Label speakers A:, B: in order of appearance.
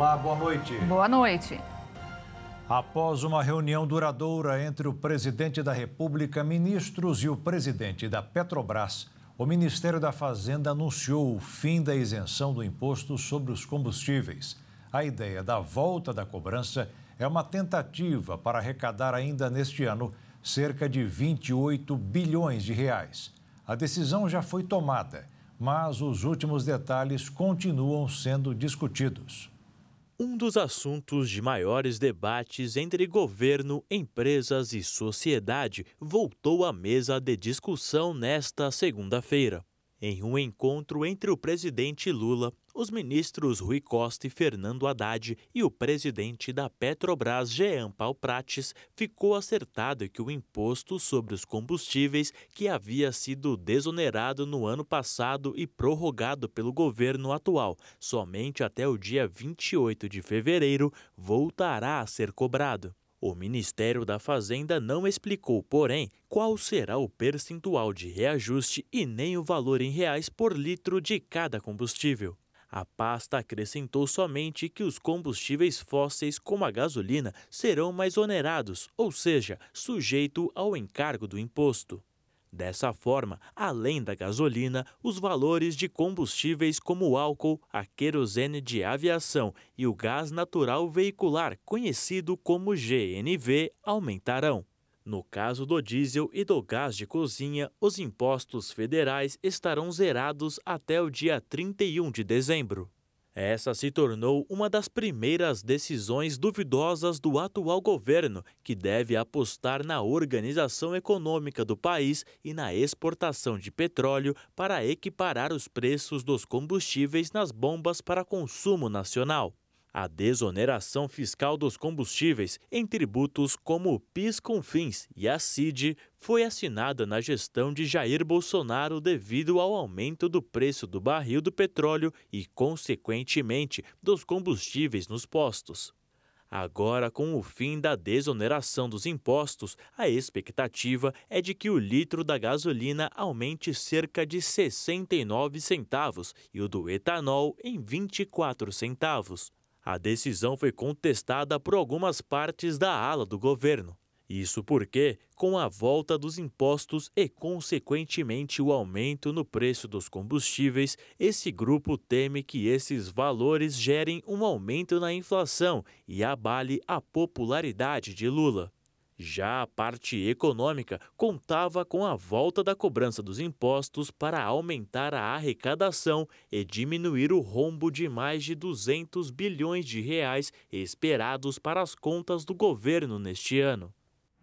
A: Olá, boa noite. Boa noite. Após uma reunião duradoura entre o presidente da República, ministros e o presidente da Petrobras, o Ministério da Fazenda anunciou o fim da isenção do imposto sobre os combustíveis. A ideia da volta da cobrança é uma tentativa para arrecadar ainda neste ano cerca de 28 bilhões de reais. A decisão já foi tomada, mas os últimos detalhes continuam sendo discutidos
B: um dos assuntos de maiores debates entre governo, empresas e sociedade voltou à mesa de discussão nesta segunda-feira em um encontro entre o presidente Lula, os ministros Rui Costa e Fernando Haddad e o presidente da Petrobras, Jean Paul Prates, ficou acertado que o imposto sobre os combustíveis, que havia sido desonerado no ano passado e prorrogado pelo governo atual somente até o dia 28 de fevereiro, voltará a ser cobrado. O Ministério da Fazenda não explicou, porém, qual será o percentual de reajuste e nem o valor em reais por litro de cada combustível. A pasta acrescentou somente que os combustíveis fósseis, como a gasolina, serão mais onerados, ou seja, sujeito ao encargo do imposto. Dessa forma, além da gasolina, os valores de combustíveis como o álcool, a querosene de aviação e o gás natural veicular, conhecido como GNV, aumentarão. No caso do diesel e do gás de cozinha, os impostos federais estarão zerados até o dia 31 de dezembro. Essa se tornou uma das primeiras decisões duvidosas do atual governo, que deve apostar na organização econômica do país e na exportação de petróleo para equiparar os preços dos combustíveis nas bombas para consumo nacional a desoneração fiscal dos combustíveis em tributos como o PIS Confins e a CID foi assinada na gestão de Jair Bolsonaro devido ao aumento do preço do barril do petróleo e, consequentemente, dos combustíveis nos postos. Agora, com o fim da desoneração dos impostos, a expectativa é de que o litro da gasolina aumente cerca de 69 centavos e o do etanol em 24 centavos. A decisão foi contestada por algumas partes da ala do governo. Isso porque, com a volta dos impostos e, consequentemente, o aumento no preço dos combustíveis, esse grupo teme que esses valores gerem um aumento na inflação e abale a popularidade de Lula. Já a parte econômica contava com a volta da cobrança dos impostos para aumentar a arrecadação e diminuir o rombo de mais de 200 bilhões de reais esperados para as contas do governo neste ano.